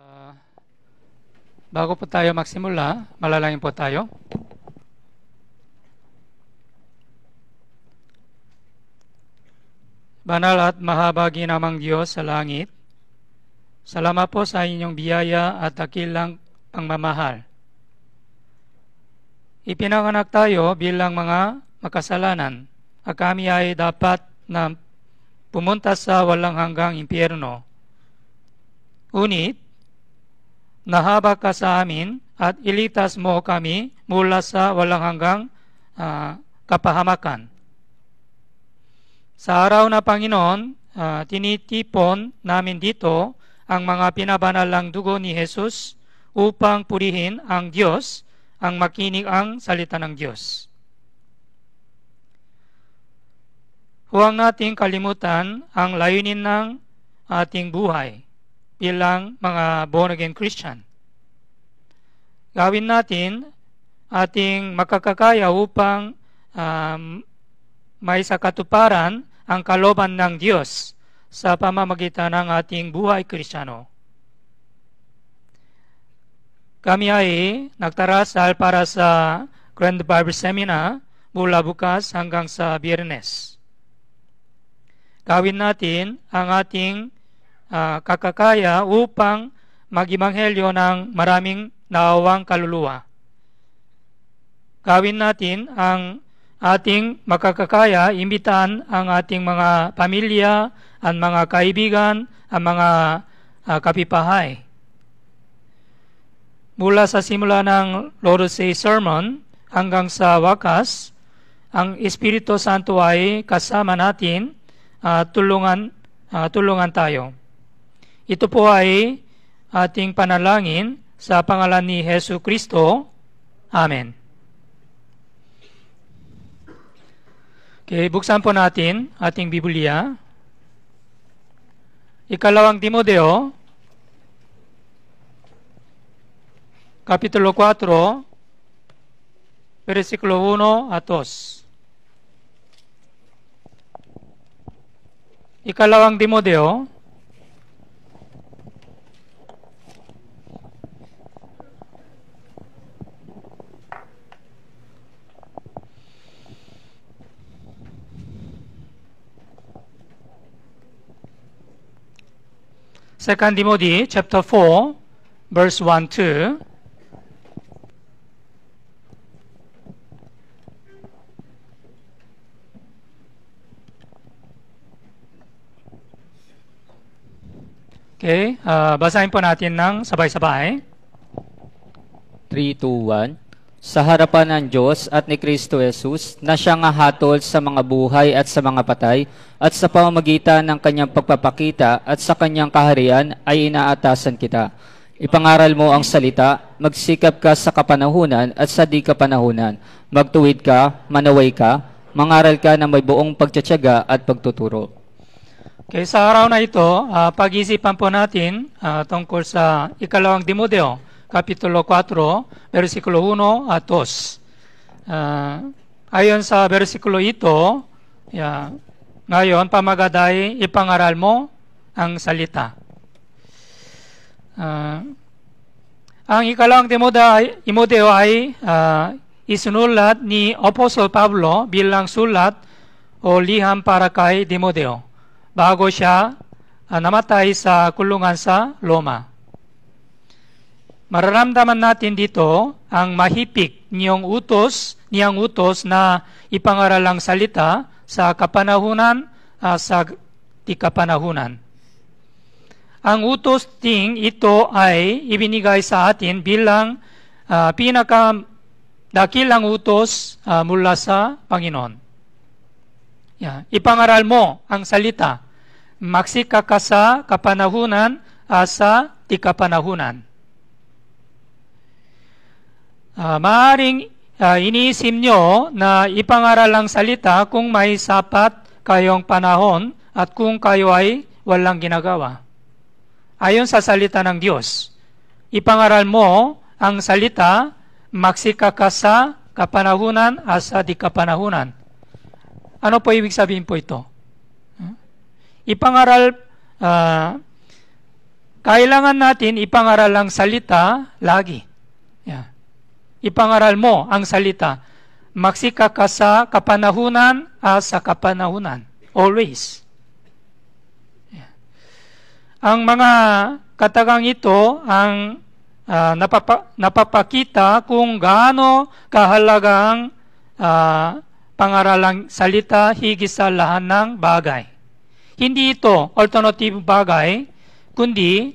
Uh, bago po tayo magsimula, malalangin po tayo. Banal at mahabagi namang Diyos sa langit, salamat po sa inyong biyaya at dakilang pangmamahal. Ipinanganak tayo bilang mga makasalanan at kami ay dapat na pumunta sa walang hanggang impyerno. Unit, nahaba ka sa amin at ilitas mo kami mula sa walang hanggang uh, kapahamakan. Sa araw na Panginoon, uh, tinitipon namin dito ang mga pinabanalang dugo ni Jesus upang purihin ang Diyos, ang makinig ang salita ng Diyos. Huwag nating kalimutan ang layunin ng ating buhay bilang mga born-again Christian. Gawin natin ating makakakaya upang um, may sakatuparan ang kaloban ng Diyos sa pamamagitan ng ating buhay kristyano. Kami ay nagtarasal para sa Grand Bible Seminar mula bukas hanggang sa biyernes. Gawin natin ang ating uh, kakakaya upang magimanghelyo ng maraming nawawang kaluluwa. Gawin natin ang ating makakakaya, imbitan ang ating mga pamilya, ang mga kaibigan, ang mga uh, kapipahay. Mula sa simula ng Lord's Day Sermon hanggang sa wakas, ang Espiritu Santo ay kasama natin, uh, tulungan, uh, tulungan tayo. Ito po ay ating panalangin sa pangalan ni Heso Kristo. Amen. Okay, buksan po natin ating Biblia. Ikalawang Timodeo, Kapitulo 4, Versikulo 1 at 2. Ikalawang Timodeo, 2 Timothy chapter 4 verse 1 2 Okay, uh, basahin po natin ng sabay-sabay. 3, 2, 1 sa harapan ng Diyos at ni Kristo Jesus na siya nga hatol sa mga buhay at sa mga patay at sa pamamagitan ng kanyang pagpapakita at sa kanyang kaharian ay inaatasan kita. Ipangaral mo ang salita, magsikap ka sa kapanahunan at sa di kapanahunan, magtuwid ka, manaway ka, mangaral ka na may buong pagtsatsaga at pagtuturo. Okay, sa araw na ito, uh, pag-isipan po natin uh, tungkol sa ikalawang dimodeo Kapitulo 4, versikulo 1 at 2. Uh, ayon sa versikulo ito, yeah, ngayon, pamagaday, ipangaral mo ang salita. Uh, ang ikalawang Timoteo ay uh, isinulat ni Apostle Pablo bilang sulat o liham para kay Timoteo bago siya uh, namatay sa kulungan sa Loma mararamdaman natin dito ang mahipik niyong utos, niyang utos na ipangaralang salita sa kapanahunan uh, sa tikapanahunan. Ang utos ting ito ay ibinigay sa atin bilang uh, ah, pinaka dakilang utos uh, mula sa Panginoon. Yeah. Ipangaral mo ang salita. Magsika ka sa kapanahunan uh, sa tikapanahunan uh, maaring uh, iniisip nyo na ipangaral ang salita kung may sapat kayong panahon at kung kayo ay walang ginagawa. Ayon sa salita ng Diyos, ipangaral mo ang salita, magsika ka sa kapanahunan at sa di kapanahunan. Ano po ibig sabihin po ito? Hmm? Ipangaral, uh, kailangan natin ipangaral ang salita lagi. Ipangaral mo ang salita. Magsika ka sa kapanahunan at ah, sa kapanahunan. Always. Ang mga katagang ito ang uh, napapa, napapakita kung gaano kahalagang uh, pangaralang salita higit sa lahat ng bagay. Hindi ito alternative bagay, kundi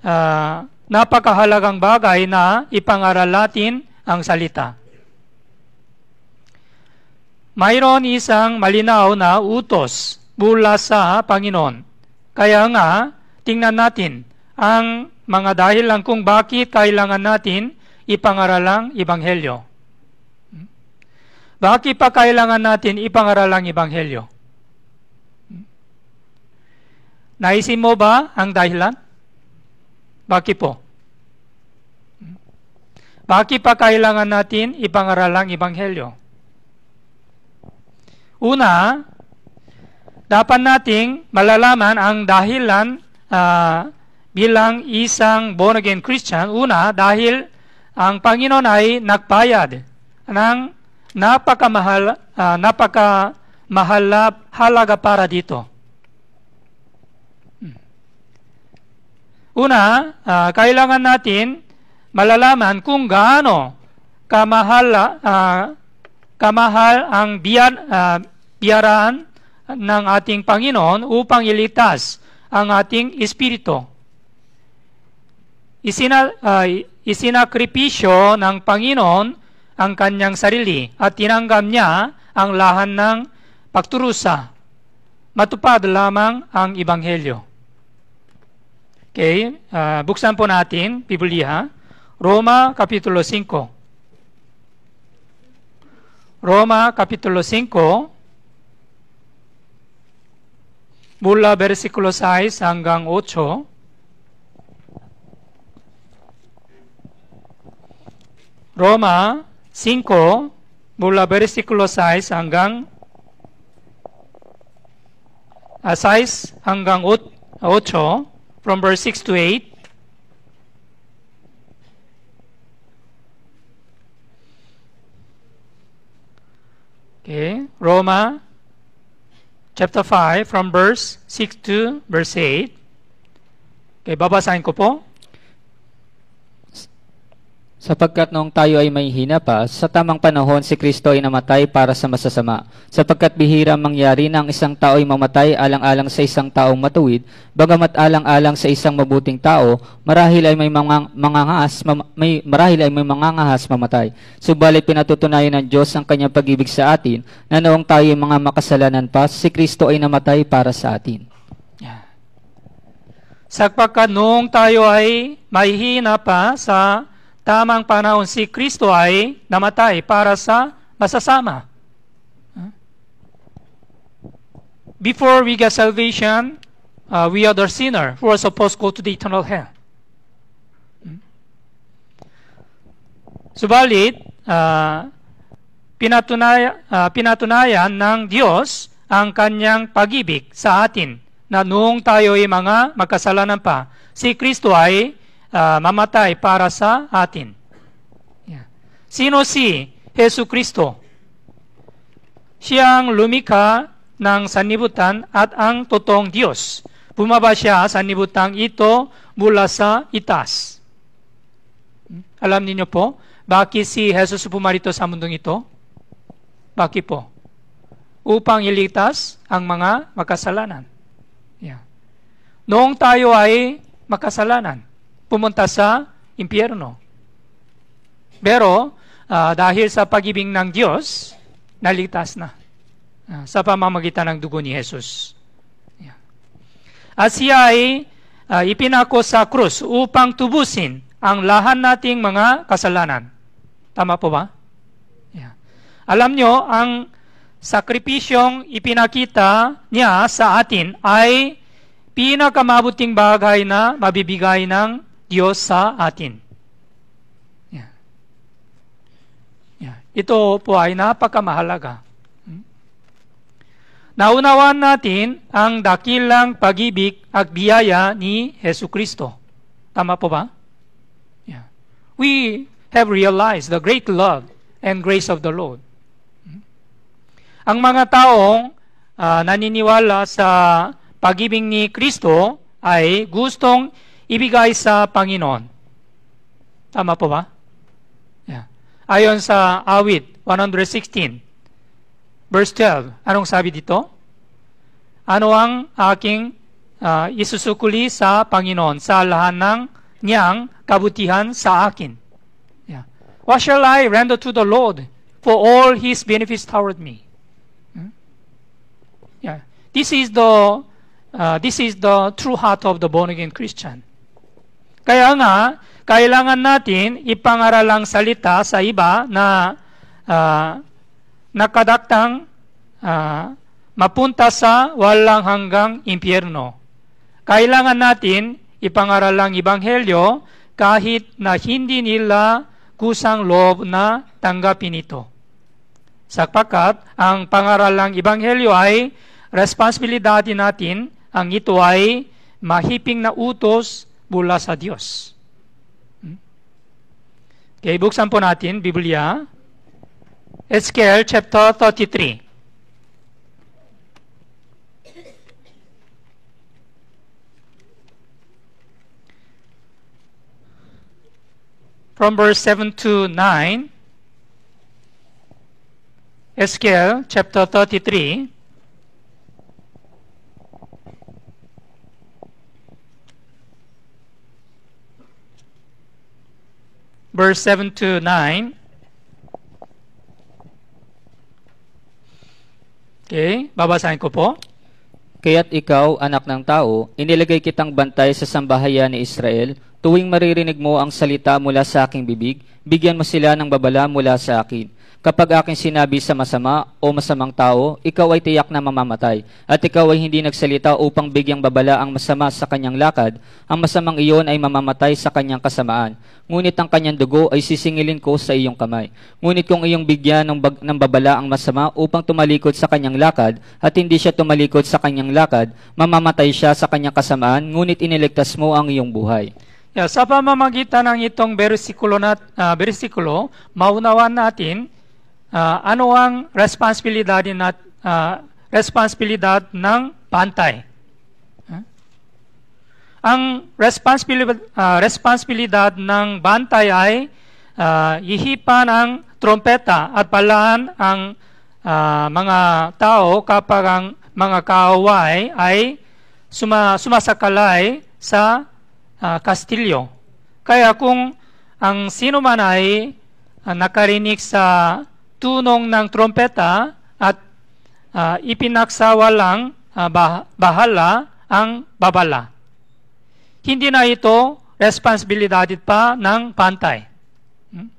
uh, napakahalagang bagay na ipangaral natin ang salita. Mayroon isang malinaw na utos mula sa Panginoon. Kaya nga, tingnan natin ang mga dahilan kung bakit kailangan natin ipangaral ang Ibanghelyo. Bakit pa kailangan natin ipangaralang Ibanghelyo? Naisin mo ba ang dahilan? Bakit po? Bakit pa kailangan natin ipangaral ang Ebanghelyo? Una, dapat nating malalaman ang dahilan uh, bilang isang born-again Christian. Una, dahil ang Panginoon ay nagbayad ng napakamahal, uh, napakamahal halaga para dito. Hmm. Una, uh, kailangan natin malalaman kung gaano kamahal uh, kamahal ang biyan, uh, ah, biyaraan ng ating Panginoon upang iligtas ang ating espiritu. Isina, uh, isinakripisyo ng Panginoon ang kanyang sarili at tinanggap niya ang lahan ng pagturusa. Matupad lamang ang Ibanghelyo. Okay, uh, buksan po natin, Biblia. Roma capítulo 5. Roma capítulo 5 mula versikulo 6 hanggang 8 Roma 5 mula versikulo 6 hanggang 6 hanggang 8 from verse 6 to 8 Okay, Roma chapter 5 from verse 6 to verse 8. Okay, babasahin ko po. Sapagkat noong tayo ay may hina pa, sa tamang panahon si Kristo ay namatay para sa masasama. Sapagkat bihira mangyari na ang isang tao ay mamatay alang-alang sa isang taong matuwid, bagamat alang-alang sa isang mabuting tao, marahil ay may mga mangangahas, ma, may marahil ay may mangangahas mamatay. Subalit pinatutunayan ng Diyos ang kanyang pag-ibig sa atin na noong tayo ay mga makasalanan pa, si Kristo ay namatay para sa atin. Sapagkat noong tayo ay may hina pa sa tamang panahon si Kristo ay namatay para sa masasama. Before we get salvation, uh, we are the sinner who are supposed to go to the eternal hell. Hmm? Subalit, uh, pinatunay, uh, pinatunayan ng Diyos ang kanyang pag-ibig sa atin na noong tayo ay mga magkasalanan pa, si Kristo ay uh, mamatay para sa atin. Yeah. Sino si Hesu Kristo? Siyang lumika ng sanlibutan at ang totoong Diyos. Bumaba siya sa sanlibutan ito mula sa itas. Hmm? Alam niyo po, bakit si Jesus pumarito sa mundong ito? Bakit po? Upang iligtas ang mga makasalanan. Yeah. Noong tayo ay makasalanan, pumunta sa impyerno. Pero uh, dahil sa pag ng Diyos, naligtas na uh, sa pamamagitan ng dugo ni Jesus. Yeah. At siya ay uh, ipinako sa krus upang tubusin ang lahan nating mga kasalanan. Tama po ba? Yeah. Alam nyo, ang sakripisyong ipinakita niya sa atin ay pinakamabuting bagay na mabibigay ng Diyos sa atin. Yeah. Yeah. Ito po ay napakamahalaga. Hmm? Naunawan natin ang dakilang pag-ibig at biyaya ni Heso Kristo. Tama po ba? Yeah. We have realized the great love and grace of the Lord. Hmm? Ang mga taong uh, naniniwala sa pag-ibig ni Kristo ay gustong ibigay sa Panginoon. Tama po ba? Yeah. Ayon sa awit 116, verse 12, anong sabi dito? Ano ang aking uh, isusukuli sa Panginoon sa lahan ng niyang kabutihan sa akin? Yeah. What shall I render to the Lord for all His benefits toward me? Hmm? Yeah. This is the uh, this is the true heart of the born again Christian. Kaya nga, kailangan natin ipangaral ang salita sa iba na uh, nakadaktang uh, mapunta sa walang hanggang impyerno. Kailangan natin ipangaral ang Ibanghelyo kahit na hindi nila kusang loob na tanggapin ito. Sapagkat ang pangaral ng Ibanghelyo ay responsibilidad natin ang ito ay mahiping na utos mula sa Diyos. Hmm? Okay, buksan po natin Biblia. Ezekiel chapter 33. From verse 7 to 9, Ezekiel chapter 33, verse 7 to 9. Okay, babasahin ko po. Kaya't ikaw, anak ng tao, inilagay kitang bantay sa sambahayan ni Israel. Tuwing maririnig mo ang salita mula sa aking bibig, bigyan mo sila ng babala mula sa akin Kapag akin sinabi sa masama o masamang tao, ikaw ay tiyak na mamamatay, at ikaw ay hindi nagsalita upang bigyang babala ang masama sa kanyang lakad, ang masamang iyon ay mamamatay sa kanyang kasamaan. Ngunit ang kanyang dugo ay sisingilin ko sa iyong kamay. Ngunit kung iyong bigyan ng, bag- ng babala ang masama upang tumalikod sa kanyang lakad, at hindi siya tumalikod sa kanyang lakad, mamamatay siya sa kanyang kasamaan, ngunit iniligtas mo ang iyong buhay. Yeah, sa pamamagitan ng itong bersikulo, na, uh, ah, bersikulo, maunawan natin uh, ano ang responsibilidad nat uh, responsibilidad ng pantay? Huh? Ah? Ang responsibilidad, uh, responsibilidad ng bantay ay uh, ihipan ang trompeta at palaan ang uh, mga tao kapag ang mga kaaway ay suma, sumasakalay sa uh, kastilyo. Kaya kung ang sino man ay uh, nakarinig sa tunong ng trompeta at uh, ah, ipinagsawalang uh, ah, bah bahala ang babala. Hindi na ito responsibilidad pa ng pantay. Hmm?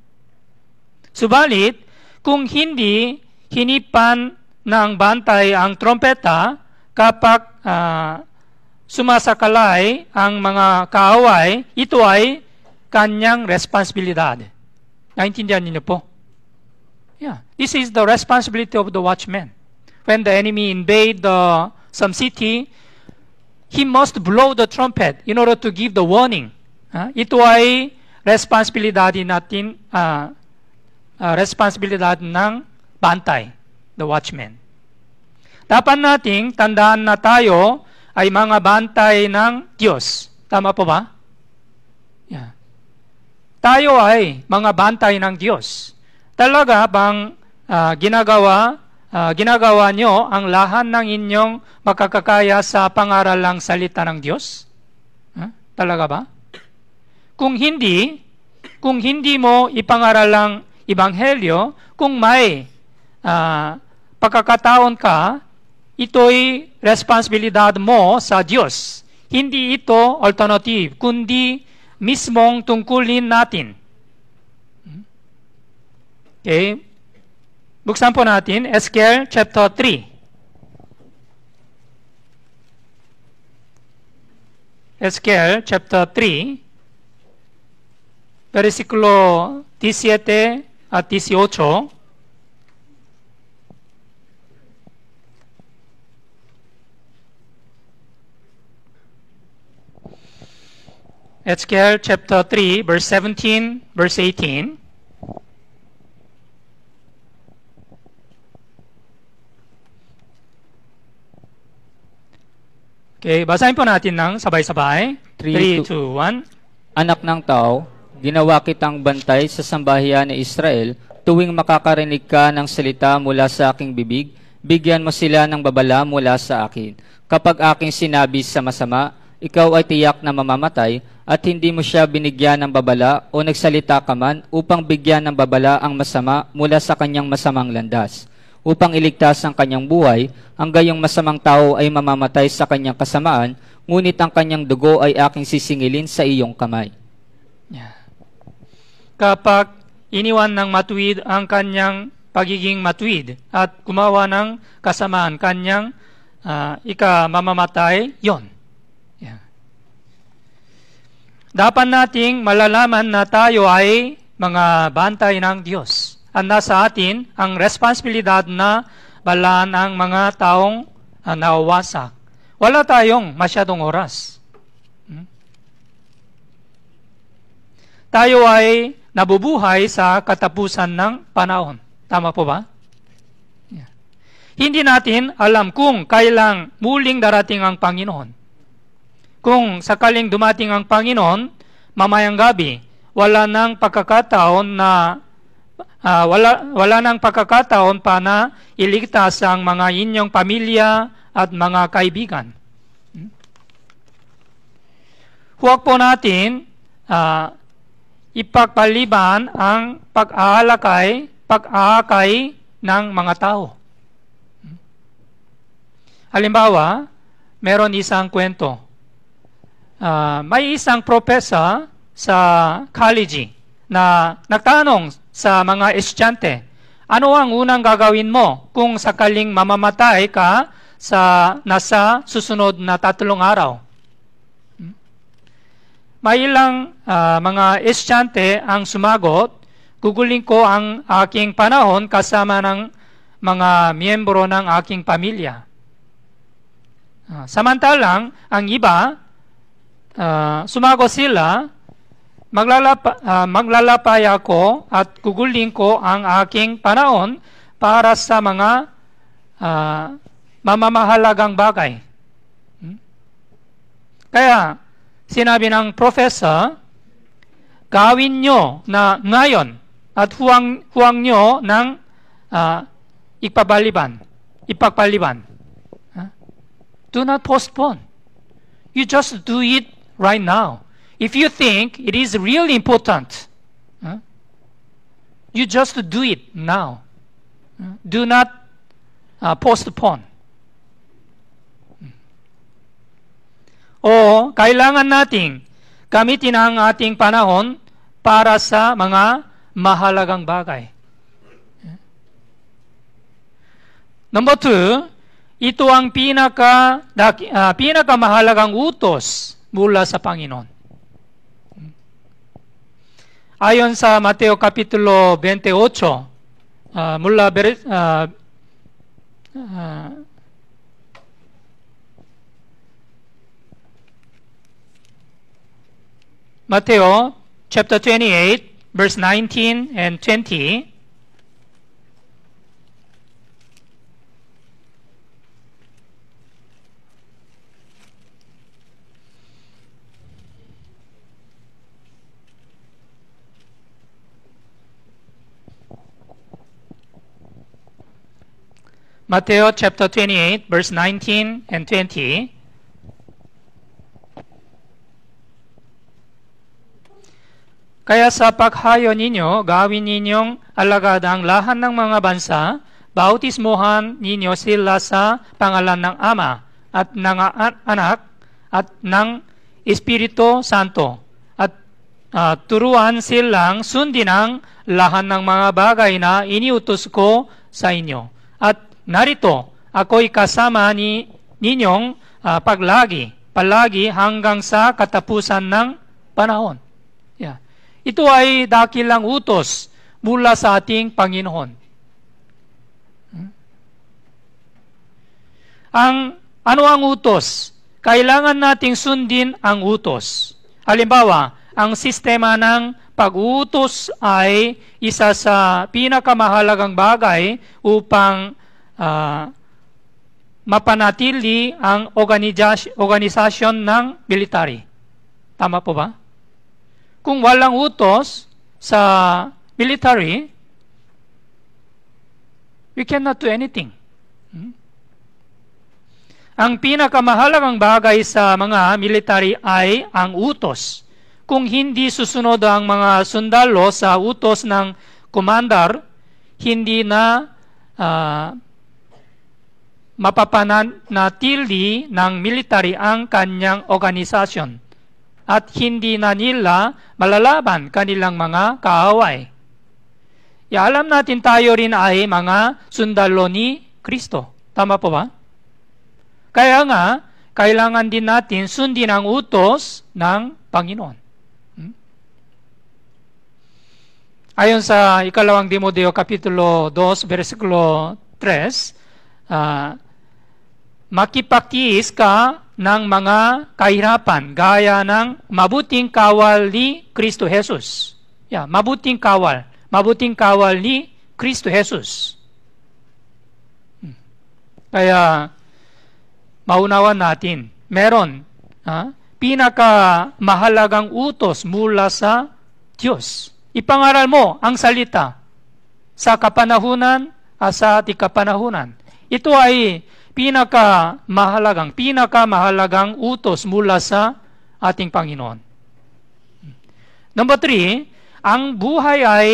Subalit, kung hindi hinipan ng bantay ang trompeta kapag uh, sumasakalay ang mga kaaway, ito ay kanyang responsibilidad. Naintindihan niyo po? Yeah. This is the responsibility of the watchman. When the enemy invade the, some city, he must blow the trumpet in order to give the warning. Uh, ah, ito ay responsibilidad natin, uh, uh, responsibilidad ng bantay, the watchman. Dapat nating tandaan na tayo ay mga bantay ng Diyos. Tama po ba? Yeah. Tayo ay mga bantay ng Diyos talaga bang uh, ginagawa uh, ginagawa nyo ang lahat ng inyong makakakaya sa pangaralang salita ng Diyos? Huh? Talaga ba? Kung hindi, kung hindi mo ipangaral lang ibanghelyo, kung may uh, pagkakataon ka, ito'y responsibilidad mo sa Diyos. Hindi ito alternative, kundi mismong tungkulin natin. Okay. Buksan po natin, Ezekiel chapter 3. Ezekiel chapter 3, versículo 17 a 18. Ezekiel chapter 3, verse 17, verse 18. Okay, basahin po natin ng sabay-sabay. 3, 2, 1. Anak ng tao, ginawa kitang bantay sa sambahayan ni Israel tuwing makakarinig ka ng salita mula sa aking bibig, bigyan mo sila ng babala mula sa akin. Kapag aking sinabi sa masama, ikaw ay tiyak na mamamatay at hindi mo siya binigyan ng babala o nagsalita ka man upang bigyan ng babala ang masama mula sa kanyang masamang landas upang iligtas ang kanyang buhay, ang gayong masamang tao ay mamamatay sa kanyang kasamaan, ngunit ang kanyang dugo ay aking sisingilin sa iyong kamay. Yeah. Kapag iniwan ng matuwid ang kanyang pagiging matuwid at gumawa ng kasamaan, kanyang uh, ah, ika mamamatay, yon. Dapat nating malalaman na tayo ay mga bantay ng Diyos ang nasa atin ang responsibilidad na balaan ang mga taong uh, nawawasak. Wala tayong masyadong oras. Hmm? Tayo ay nabubuhay sa katapusan ng panahon. Tama po ba? Hindi natin alam kung kailang muling darating ang Panginoon. Kung sakaling dumating ang Panginoon, mamayang gabi, wala nang pagkakataon na uh, wala, wala ng pagkakataon pa na iligtas ang mga inyong pamilya at mga kaibigan. Hmm? Huwag po natin uh, ipagpaliban ang pag-aalakay, pag-aakay ng mga tao. Hmm? Halimbawa, meron isang kwento. Uh, may isang propesa sa college na nagtanong sa mga estudyante. Ano ang unang gagawin mo kung sakaling mamamatay ka sa nasa susunod na tatlong araw? Hmm? May ilang uh, mga estudyante ang sumagot, guguling ko ang aking panahon kasama ng mga miyembro ng aking pamilya. Uh, samantalang, ang iba, uh, sumagot sila Maglalapa, uh, maglalapay ako at gugulin ko ang aking panahon para sa mga uh, mamamahalagang bagay. Hmm? Kaya, sinabi ng professor, gawin nyo na ngayon at huwag, huwag nyo ng uh, ipabaliban, ipagpaliban. Huh? Do not postpone. You just do it right now if you think it is really important, uh, you just do it now. do not uh, postpone. Hmm. O kailangan nating gamitin ang ating panahon para sa mga mahalagang bagay. Number two, ito ang pinaka, uh, pinakamahalagang utos mula sa Panginoon. Ayonsa Mateo capítulo 28, uh, mula uh, uh, Mateo chapter 28, verse 19 and 20. Matthew chapter 28, verse 19 and 20. Kaya sa paghayo ninyo, gawin ninyong alagad ang lahat ng mga bansa, bautismohan ninyo sila sa pangalan ng Ama at ng Anak at ng Espiritu Santo at uh, turuan silang sundin ang lahat ng mga bagay na iniutos ko sa inyo at Narito, ako'y kasama ni ninyong uh, paglagi, palagi hanggang sa katapusan ng panahon. Yeah. Ito ay dakilang utos mula sa ating Panginoon. Hmm? Ang ano ang utos? Kailangan nating sundin ang utos. Halimbawa, ang sistema ng pag-utos ay isa sa pinakamahalagang bagay upang uh, mapanatili ang organisasyon ng military. Tama po ba? Kung walang utos sa military, we cannot do anything. Hmm? Ang pinakamahalagang bagay sa mga military ay ang utos. Kung hindi susunod ang mga sundalo sa utos ng commander, hindi na uh, mapapanatili ng military ang kanyang organisasyon at hindi na nila malalaban kanilang mga kaaway. Ya, alam natin tayo rin ay mga sundalo ni Kristo. Tama po ba? Kaya nga, kailangan din natin sundin ang utos ng Panginoon. Hmm? Ayon sa ikalawang Dimodeo Kapitulo 2, versikulo 3, uh, ah, makipakiis ka ng mga kahirapan gaya ng mabuting kawal ni Kristo Jesus. Yeah, mabuting kawal. Mabuting kawal ni Kristo Jesus. Hmm. Kaya maunawan natin, meron ha, mahalagang utos mula sa Diyos. Ipangaral mo ang salita sa kapanahunan at ah, sa ating ito ay pinaka pinaka mahalagang utos mula sa ating Panginoon. Number three, ang buhay ay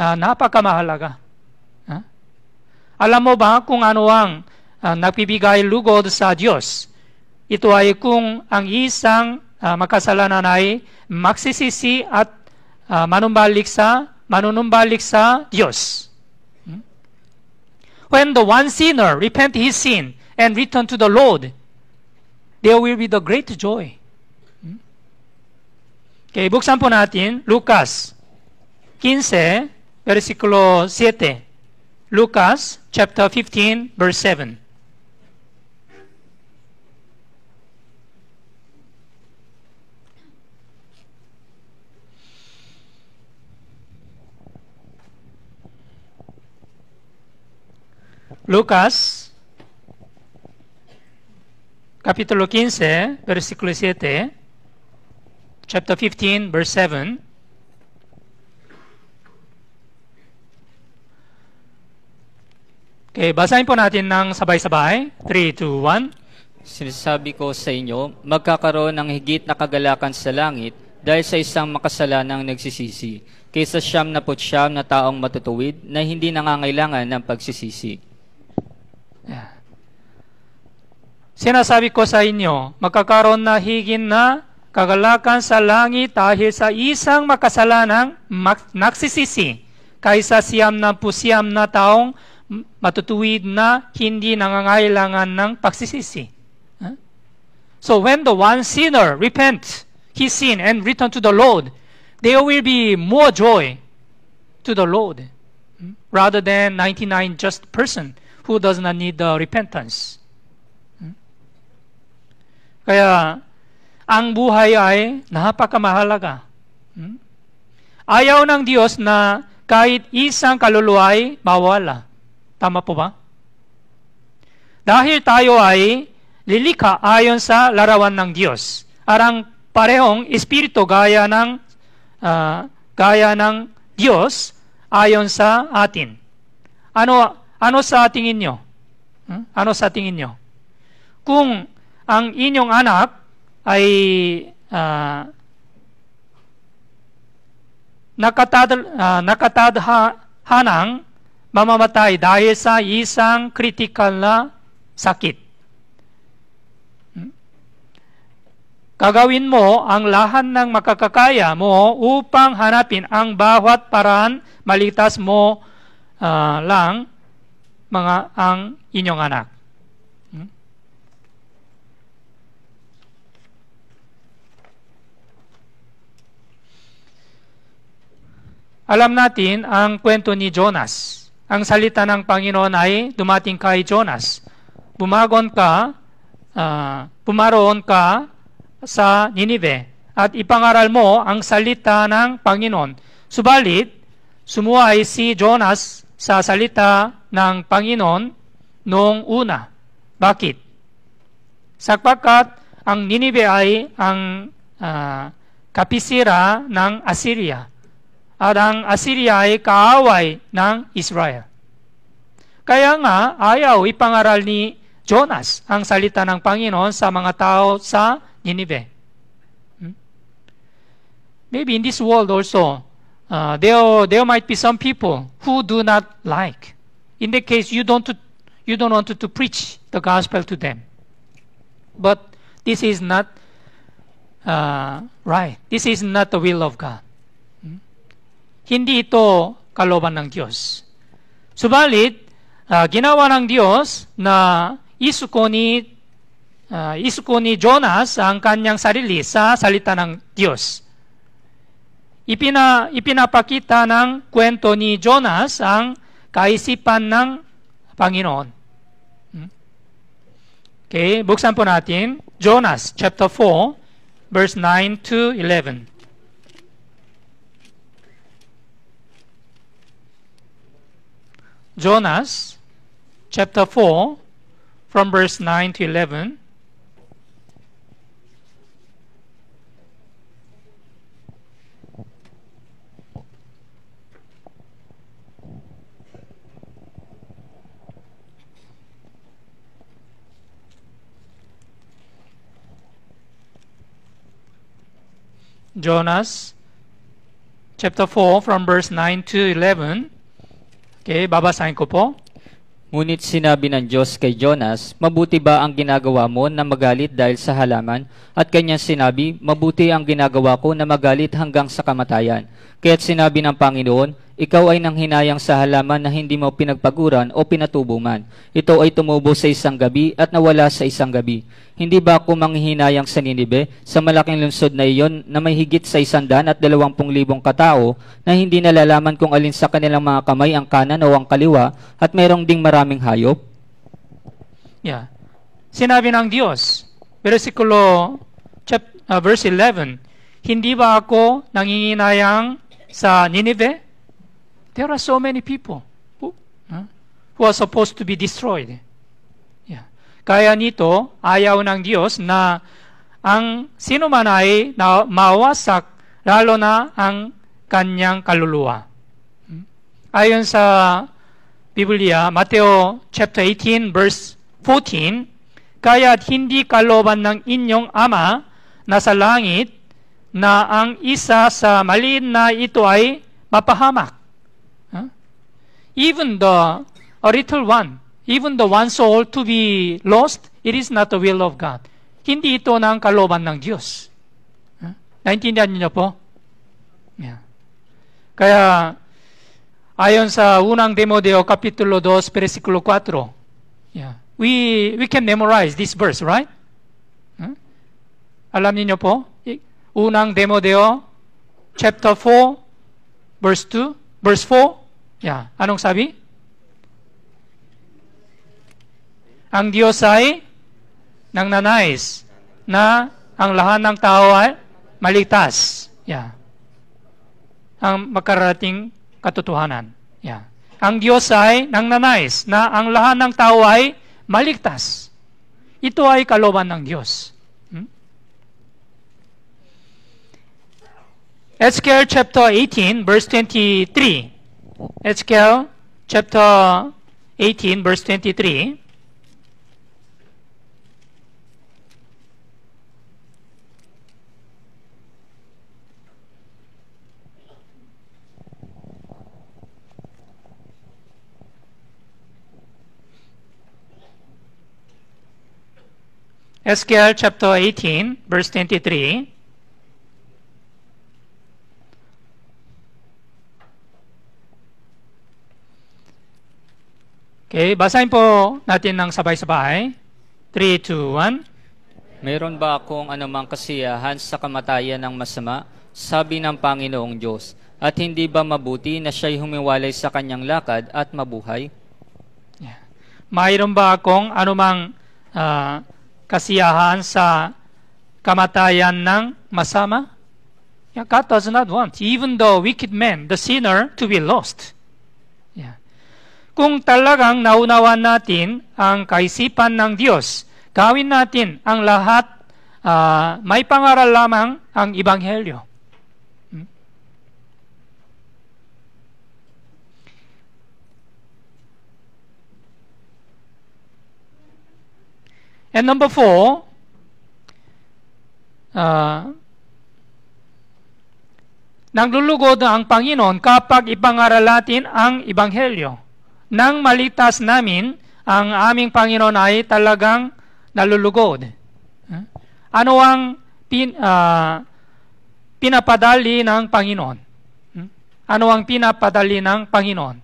uh, napakamahalaga. Huh? Alam mo ba kung ano ang uh, ah, napibigay lugod sa Diyos? Ito ay kung ang isang uh, makasalanan ay magsisisi at uh, manumbalik sa manunumbalik sa Diyos. when the one sinner repent his sin and return to the Lord, there will be the great joy. Hmm? Okay, book po natin Lucas 15, versikulo 7. Lucas chapter 15, verse 7. Lucas, capítulo 15, versículo 7, chapter 15, verse 7. Okay, basahin po natin ng sabay-sabay. 3, 2, 1. Sinasabi ko sa inyo, magkakaroon ng higit na kagalakan sa langit dahil sa isang makasalanang nagsisisi, kaysa siyam na putsyam na taong matutuwid na hindi nangangailangan ng pagsisisi. Sinasabi ko sa inyo, magkakaroon na higin na kagalakan sa langit dahil sa isang makasalanang nagsisisi kaysa siyam na pusiyam na taong matutuwid na hindi nangangailangan ng pagsisisi. So when the one sinner repents his sin and return to the Lord, there will be more joy to the Lord hmm, rather than 99 just person who does not need the repentance. Kaya, ang buhay ay napakamahalaga. Hmm? Ayaw ng Diyos na kahit isang kaluluwa ay mawala. Tama po ba? Dahil tayo ay lilikha ayon sa larawan ng Diyos. Arang parehong espiritu gaya ng uh, gaya ng Diyos ayon sa atin. Ano ano sa tingin inyo? Hmm? Ano sa tingin inyo? Kung ang inyong anak ay uh, ah, nakatad, uh, ah, nakatadhanang mamamatay dahil sa isang critical na sakit. Gagawin hmm. mo ang lahat ng makakakaya mo upang hanapin ang bawat paraan maligtas mo uh, lang mga ang inyong anak. Alam natin ang kwento ni Jonas. Ang salita ng Panginoon ay dumating kay Jonas. Bumagon ka, uh, pumaroon ka sa Ninive at ipangaral mo ang salita ng Panginoon. Subalit, sumuway si Jonas sa salita ng Panginoon noong una. Bakit? Sapagkat ang Ninive ay ang uh, kapisira ng Assyria at ang Assyria ay kaaway ng Israel. Kaya nga ayaw ipangaral ni Jonas ang salita ng Panginoon sa mga tao sa Nineveh. Hmm? Maybe in this world also, uh, there, there might be some people who do not like. In the case, you don't, you don't want to, to preach the gospel to them. But this is not uh, right. This is not the will of God. Hindi ito kaloban ng Diyos. Subalit, uh, ginawa ng Diyos na isuko ni, uh, isuko ni Jonas ang kanyang sarili sa salita ng Diyos. Ipina, ipinapakita ng kwento ni Jonas ang kaisipan ng Panginoon. Hmm? Okay, buksan po natin Jonas chapter 4 verse 9 to 11. Jonas chapter 4 from verse 9 to 11. Jonas chapter 4 from verse 9 to 11 Okay, babasahin ko po. Ngunit sinabi ng Diyos kay Jonas, Mabuti ba ang ginagawa mo na magalit dahil sa halaman? At kanyang sinabi, Mabuti ang ginagawa ko na magalit hanggang sa kamatayan. Kaya't sinabi ng Panginoon, ikaw ay nanghinayang sa halaman na hindi mo pinagpaguran o pinatubo man. Ito ay tumubo sa isang gabi at nawala sa isang gabi. Hindi ba ako manghihinayang sa Ninibe, sa malaking lungsod na iyon na may higit sa isandaan at dalawampung libong katao na hindi nalalaman kung alin sa kanilang mga kamay ang kanan o ang kaliwa at mayroong ding maraming hayop? Yeah. Sinabi ng Diyos, versikulo chap, uh, verse 11, Hindi ba ako nanginginayang sa Ninive? There are so many people who, huh, who are supposed to be destroyed. Yeah. Kaya nito, ayaw ng Diyos na ang sino man ay na mawasak, lalo na ang kanyang kaluluwa. Hmm? Ayon sa Biblia, Mateo chapter 18 verse 14, Kaya't hindi kaloban ng inyong ama na sa langit na ang isa sa maliin na ito ay mapahamak. even the a little one, even the one soul to be lost, it is not the will of God. Hindi ito ng kalooban ng Diyos. Huh? Naintindihan niyo po? Yeah. Kaya, ayon sa unang Demodeo, Kapitulo 2, Versikulo 4, yeah, we, we can memorize this verse, right? Huh? Alam niyo po? Unang Demodeo, chapter 4, verse 2, verse 4, Yeah. Anong sabi? Ang Diyos ay nang na ang lahat ng tao ay maligtas. Yeah. Ang makarating katotohanan. Yeah. Ang Diyos ay nang na ang lahat ng tao ay maligtas. Ito ay kaloban ng Diyos. Hmm? Ezekiel chapter 18 verse 23 Ezekiel chapter 18, verse 23. Ezekiel chapter 18, verse 23. Okay, basahin po natin ng sabay-sabay. 3, 2, 1. Meron ba akong anumang kasiyahan sa kamatayan ng masama? Sabi ng Panginoong Diyos. At hindi ba mabuti na siya'y humiwalay sa kanyang lakad at mabuhay? Yeah. Mayroon ba akong anumang uh, kasiyahan sa kamatayan ng masama? Yeah, God does not want, even though wicked men, the sinner, to be lost. Kung talagang naunawan natin ang kaisipan ng Diyos, gawin natin ang lahat, uh, may pangaral lamang ang Ibanghelyo. Hmm? And number four, uh, ah, naglulugod ang Panginoon kapag ipangaral natin ang Ibanghelyo nang malitas namin, ang aming Panginoon ay talagang nalulugod. Ano ang pin, uh, pinapadali ng Panginoon? Ano ang pinapadali ng Panginoon?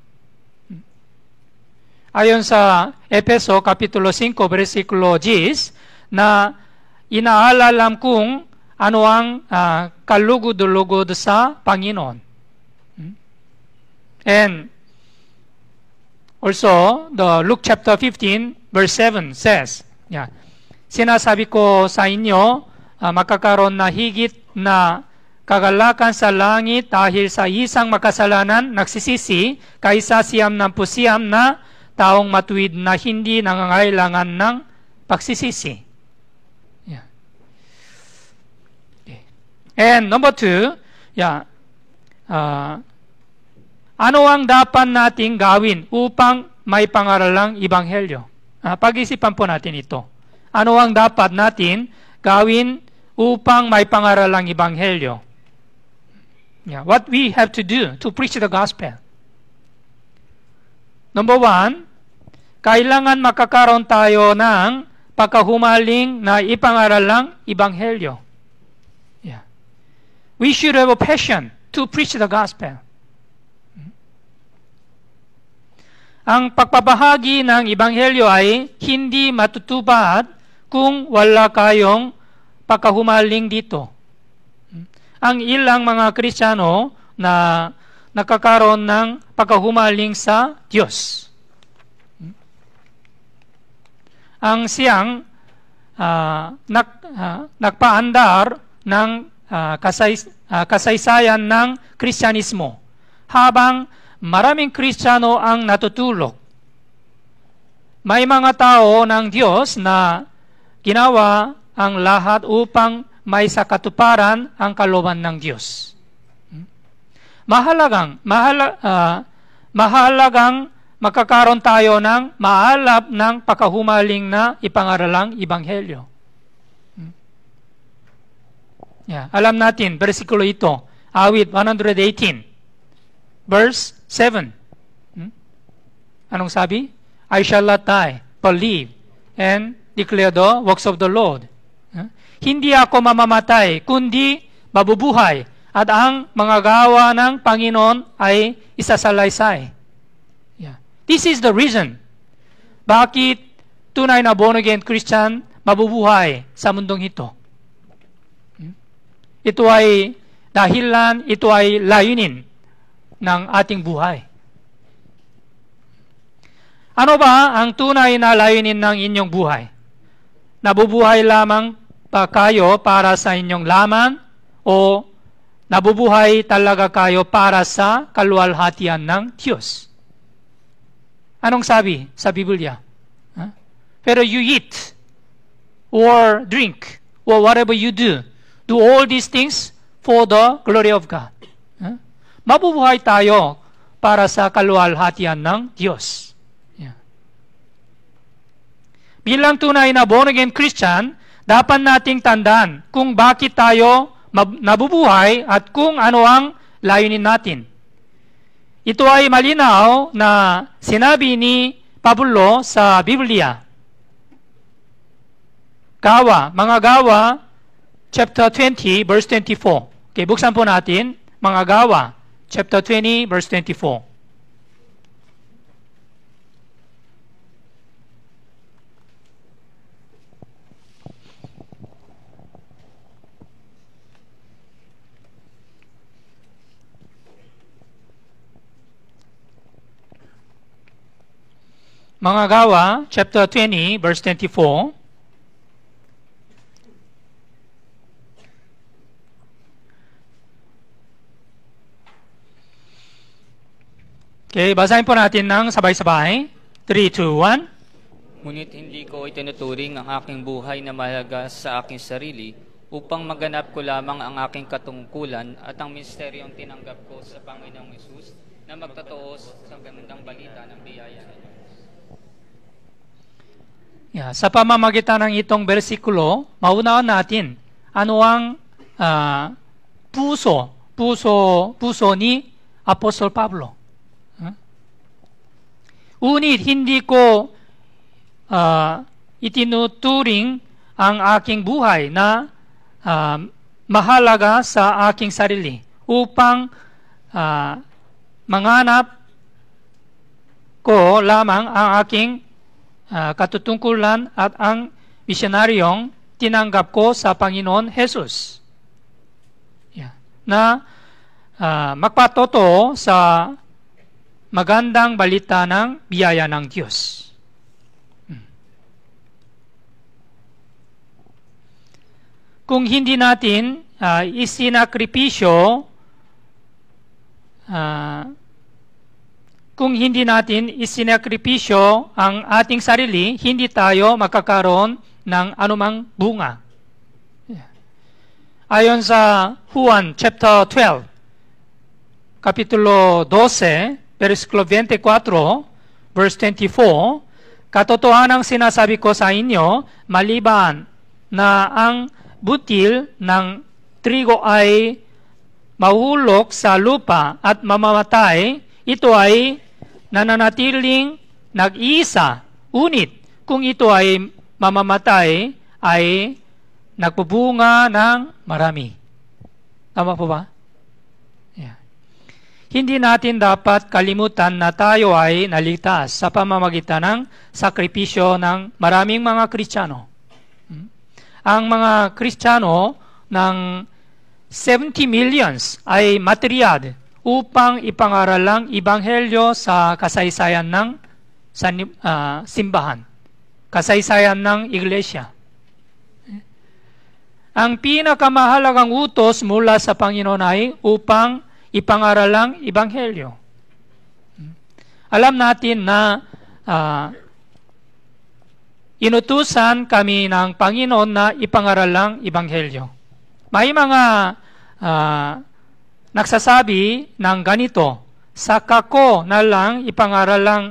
Ayon sa Epeso Kapitulo 5, versikulo 10, na inaalam kung ano ang uh, kalugod-lugod sa Panginoon. And Also, the Luke chapter 15 verse 7 says, yeah, Sinasabi ko sa inyo, uh, makakaroon na higit na kagalakan sa langit dahil sa isang makasalanan nagsisisi kaysa siyam ng pusiyam na taong matuwid na hindi nangangailangan ng pagsisisi. Yeah. Okay. And number two, yeah, uh, ano ang dapat nating gawin upang may pangaralang ibanghelyo? Ah, pag-isipan po natin ito. Ano ang dapat natin gawin upang may pangaralang ibanghelyo? Yeah, what we have to do to preach the gospel. Number one, kailangan makakaroon tayo ng pagkahumaling na ipangaral ipangaralang ibanghelyo. Yeah. We should have a passion to preach the gospel. Ang pagpapahagi ng Ibanghelyo ay hindi matutubad kung wala kayong pagkahumaling dito. Ang ilang mga Kristiyano na nakakaroon ng pagkahumaling sa Diyos. Ang siyang uh, nak, uh, nagpaandar ng uh, kasay, uh, kasaysayan ng Kristyanismo habang maraming Kristiyano ang natutulog. May mga tao ng Diyos na ginawa ang lahat upang may sakatuparan ang kaloban ng Diyos. Hmm? Mahalagang, mahal, uh, ah, mahalagang makakaroon tayo ng maalap ng pakahumaling na ipangaralang ibanghelyo. Hmm? Yeah. Alam natin, versikulo ito, awit 118, verse 7. Hmm? Anong sabi? I shall not die, but live, and declare the works of the Lord. Hmm? Hindi ako mamamatay, kundi mabubuhay, at ang mga gawa ng Panginoon ay isasalaysay. Yeah. This is the reason. Bakit tunay na born-again Christian mabubuhay sa mundong ito? Hmm? Ito ay dahilan, ito ay layunin ng ating buhay. Ano ba ang tunay na layunin ng inyong buhay? Nabubuhay lamang pa kayo para sa inyong laman o nabubuhay talaga kayo para sa kaluwalhatian ng Diyos? Anong sabi sa Biblia? Pero you eat or drink or whatever you do, do all these things for the glory of God mabubuhay tayo para sa kaluwalhatian ng Diyos. Yeah. Bilang tunay na born-again Christian, dapat nating tandaan kung bakit tayo nabubuhay at kung ano ang layunin natin. Ito ay malinaw na sinabi ni Pablo sa Biblia. Gawa, mga gawa, chapter 20, verse 24. Okay, buksan po natin, mga gawa. chapter 20, verse 24. Mangawa chapter 20 verse 24 Okay, eh, basahin po natin ng sabay-sabay. 3, 2, 1. Ngunit hindi ko itinuturing ang aking buhay na mahalaga sa aking sarili upang maganap ko lamang ang aking katungkulan at ang misteryong tinanggap ko sa Panginoong Yesus na magtotoo sa gandang balita ng biyaya ng Diyos. Yeah, sa pamamagitan ng itong bersikulo, maunawaan natin ano ang uh, puso, puso, puso ni Apostol Pablo. Ngunit hindi ko uh, itinuturing ang aking buhay na uh, mahalaga sa aking sarili upang uh, manganap ko lamang ang aking uh, katutungkulan at ang misyonaryong tinanggap ko sa Panginoon Jesus. Yeah. Na uh, magpatotoo sa magandang balita ng biyaya ng Diyos. Hmm. Kung hindi natin uh, isinakripisyo, uh, kung hindi natin isinakripisyo ang ating sarili, hindi tayo makakaroon ng anumang bunga. Ayon sa Juan chapter 12, kapitulo 12, Versículo 24, verse 24, Katotohanang sinasabi ko sa inyo, maliban na ang butil ng trigo ay mahulog sa lupa at mamamatay, ito ay nananatiling nag iisa Unit, kung ito ay mamamatay, ay nagpubunga ng marami. Tama po ba? hindi natin dapat kalimutan na tayo ay naligtas sa pamamagitan ng sakripisyo ng maraming mga Kristiyano. Hmm? Ang mga Kristiyano ng 70 millions ay materyad upang ipangaral ang ibanghelyo sa kasaysayan ng sa, uh, ah, simbahan, kasaysayan ng iglesia. Hmm? Ang pinakamahalagang utos mula sa Panginoon ay upang ipangaral ang Ibanghelyo. Alam natin na uh, inutusan kami ng Panginoon na ipangaral ang Ibanghelyo. May mga uh, nagsasabi ng ganito, sa kako na lang ipangaral lang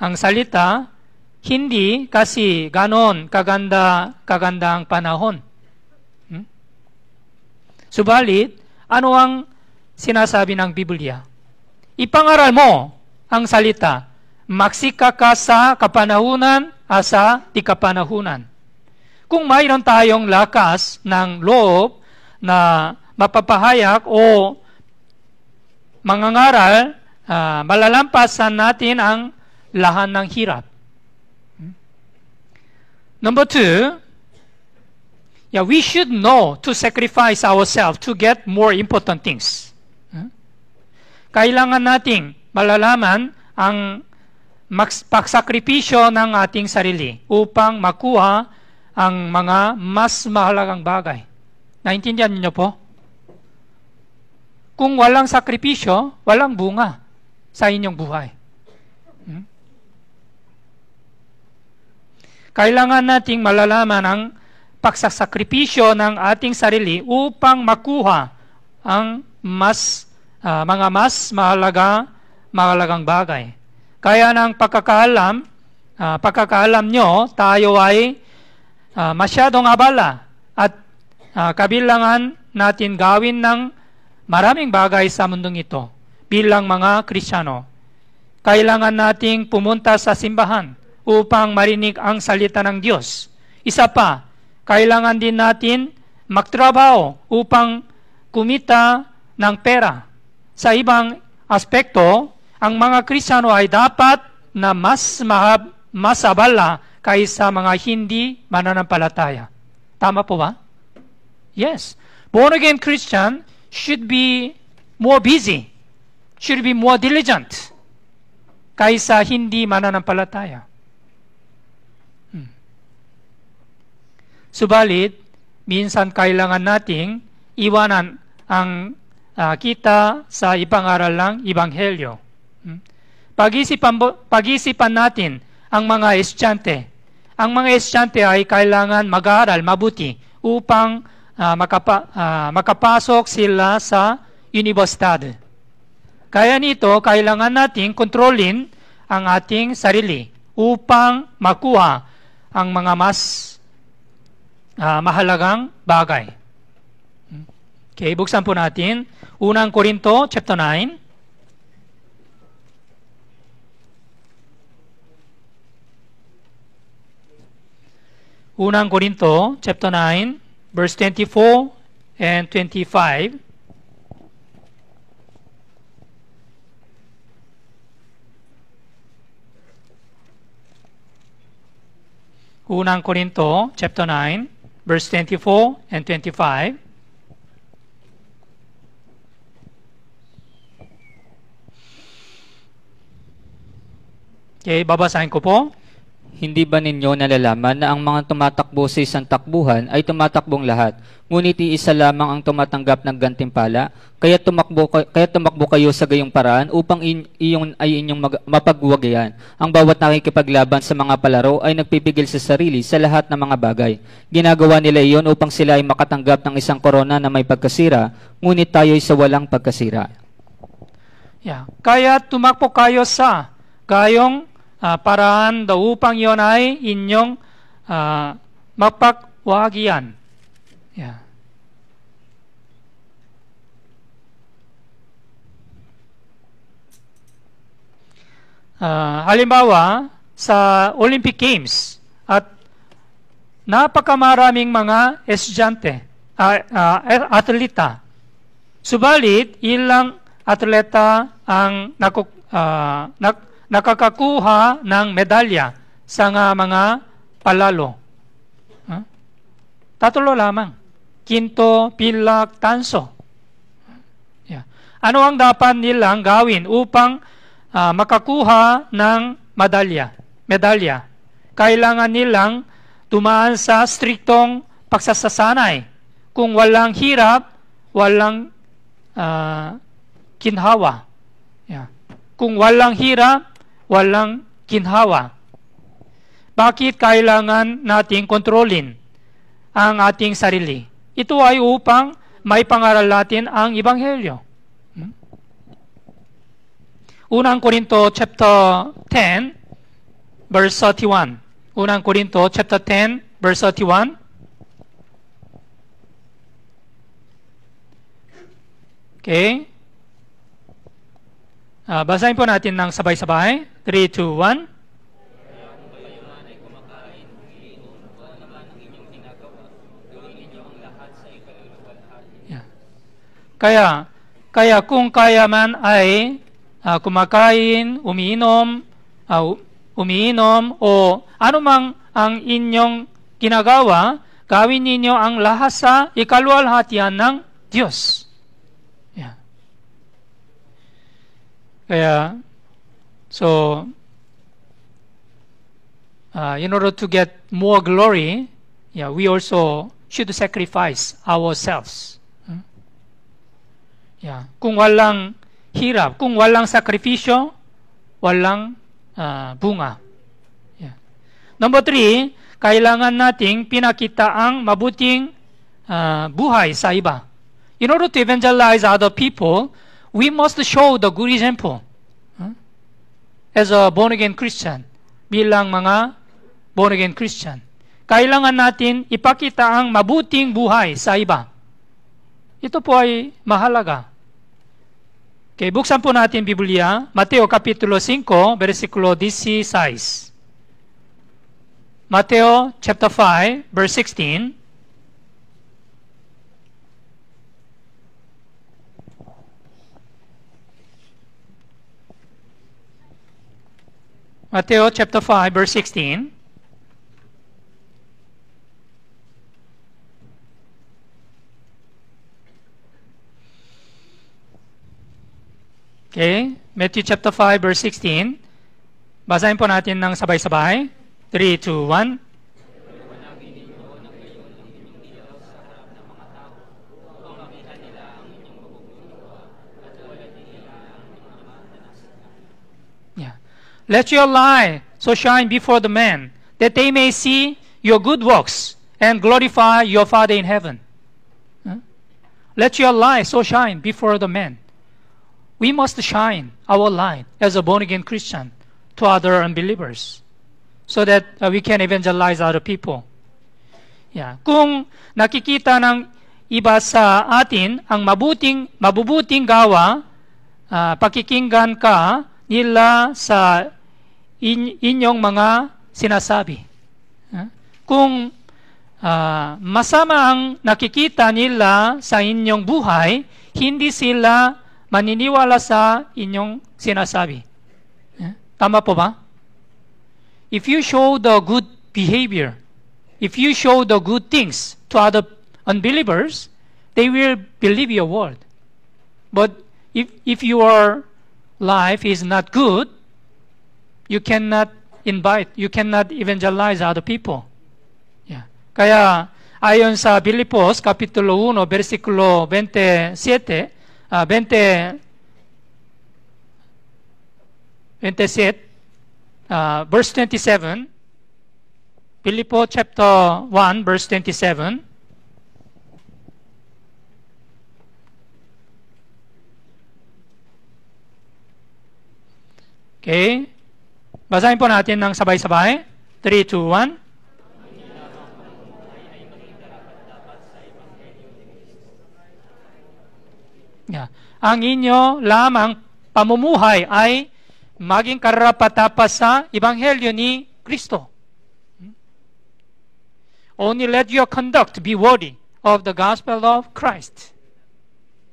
ang salita, hindi kasi ganon kaganda, kaganda ang panahon. Hmm? Subalit, ano ang sinasabi ng Biblia. Ipangaral mo ang salita. Magsika ka sa kapanahunan asa sa tikapanahunan. Kung mayroon tayong lakas ng loob na mapapahayag o mangangaral, uh, malalampasan natin ang lahan ng hirap. Number two, yeah, we should know to sacrifice ourselves to get more important things kailangan nating malalaman ang pagsakripisyo ng ating sarili upang makuha ang mga mas mahalagang bagay. Naintindihan niyo po? Kung walang sakripisyo, walang bunga sa inyong buhay. Hmm? Kailangan nating malalaman ang pagsasakripisyo ng ating sarili upang makuha ang mas uh, mga mas mahalaga, mahalagang bagay. Kaya ng pagkakaalam, uh, pagkakaalam nyo, tayo ay uh, masyadong abala at uh, kabilangan natin gawin ng maraming bagay sa mundong ito bilang mga Krisyano. Kailangan nating pumunta sa simbahan upang marinig ang salita ng Diyos. Isa pa, kailangan din natin magtrabaho upang kumita ng pera sa ibang aspekto, ang mga Kristiyano ay dapat na mas mahab, mas abala kaysa mga hindi mananampalataya. Tama po ba? Yes. Born again Christian should be more busy, should be more diligent kaysa hindi mananampalataya. Hmm. Subalit, minsan kailangan nating iwanan ang uh, kita sa ibang aral ng Ibanghelyo. Hmm? Pag-isipan, pag-isipan natin ang mga estudyante. Ang mga estudyante ay kailangan mag aral mabuti upang uh, makapa, uh, makapasok sila sa universidad. Kaya nito, kailangan nating kontrolin ang ating sarili upang makuha ang mga mas uh, mahalagang bagay. Hmm? Okay, buksan po natin 1 Korinto chapter 9 1 Korinto chapter 9 verse 24 and 25 1 Korinto chapter 9 verse 24 and 25 Okay, babasahin ko po. Hindi ba ninyo nalalaman na ang mga tumatakbo sa isang takbuhan ay tumatakbong lahat, ngunit iisa lamang ang tumatanggap ng gantimpala? Kaya tumakbo, kaya tumakbo kayo sa gayong paraan upang in, iyon ay inyong mag, mapagwagayan. Ang bawat nakikipaglaban sa mga palaro ay nagpipigil sa sarili sa lahat ng mga bagay. Ginagawa nila iyon upang sila ay makatanggap ng isang korona na may pagkasira, ngunit tayo ay sa walang pagkasira. Yeah. Kaya tumakbo kayo sa gayong uh, paraan daw upang yon ay inyong uh, mapagwagian. Yeah. Uh, halimbawa, sa Olympic Games at napakamaraming mga estudyante, uh, uh, atleta. Subalit, ilang atleta ang nakuk, uh, nak, nakakakuha ng medalya sa nga mga palalo. Huh? Tatlo lamang. Kinto, pilak, tanso. Yeah. Ano ang dapat nilang gawin upang uh, makakuha ng medalya? medalya? Kailangan nilang tumaan sa striktong pagsasasanay. Kung walang hirap, walang uh, kinhawa. Yeah. Kung walang hirap, walang kinhawa. Bakit kailangan nating kontrolin ang ating sarili? Ito ay upang may pangaral natin ang Ibanghelyo. Hmm? Unang Korinto chapter 10 verse 31. Unang Korinto chapter 10 verse 31. Okay? Uh, basahin po natin ng sabay-sabay. 3, 2, 1. Kaya, kaya kung kaya man ay uh, kumakain, umiinom, uh, umiinom o anumang ang inyong ginagawa, gawin ninyo ang lahat sa ikalwalhatian ng Diyos. Yeah. Kaya, So, uh, in order to get more glory, yeah, we also should sacrifice ourselves. Hmm? Yeah, kung walang hirap, kung walang sacrificio, walang uh, bunga. Number three, kailangan nating pinakita ang mabuting uh, buhay sa iba. In order to evangelize other people, we must show the good example. as a born again Christian, bilang mga born again Christian. Kailangan natin ipakita ang mabuting buhay sa iba. Ito po ay mahalaga. Okay, buksan po natin Biblia, Mateo Kapitulo 5, versikulo 16. Mateo chapter 5, verse 16. Matthew chapter 5, verse 16. Okay? Matthew chapter 5, verse 16. Basahin po natin ng sabay-sabay. 3, 2, 1. Let your light so shine before the men, that they may see your good works and glorify your Father in heaven. Huh? Let your light so shine before the men. We must shine our light as a born again Christian to other unbelievers so that uh, we can evangelize other people. Yeah. Kung nakikita ng iba sa atin ang mabuting mabubuting gawa, uh, pakikinggan ka nila sa in, inyong mga sinasabi. Kung uh, masama ang nakikita nila sa inyong buhay, hindi sila maniniwala sa inyong sinasabi. Tama po ba? If you show the good behavior, if you show the good things to other unbelievers, they will believe your word. But if, if your life is not good, you cannot invite, you cannot evangelize other people. Yeah. Kaya ayon sa Filipos kapitulo 1 versikulo 27, uh, 20 27 uh, verse 27 Filippo chapter 1 verse 27 Okay Basahin po natin ng sabay-sabay. 3, 2, 1. Yeah. Ang inyo lamang pamumuhay ay maging karapatapas sa Ebanghelyo ni Kristo. Only let your conduct be worthy of the gospel of Christ.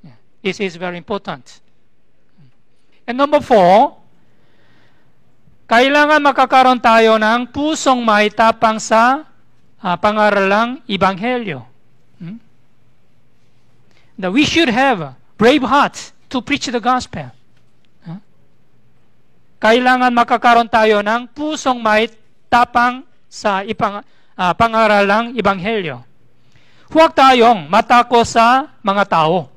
Yeah. This is very important. And number four, kailangan makakaroon tayo ng pusong may tapang sa uh, pangaralang ibanghelyo. Hmm? That we should have brave hearts to preach the gospel. Huh? Hmm? Kailangan makakaroon tayo ng pusong may tapang sa ipang, uh, pangaralang ibanghelyo. Huwag tayong matako sa mga tao.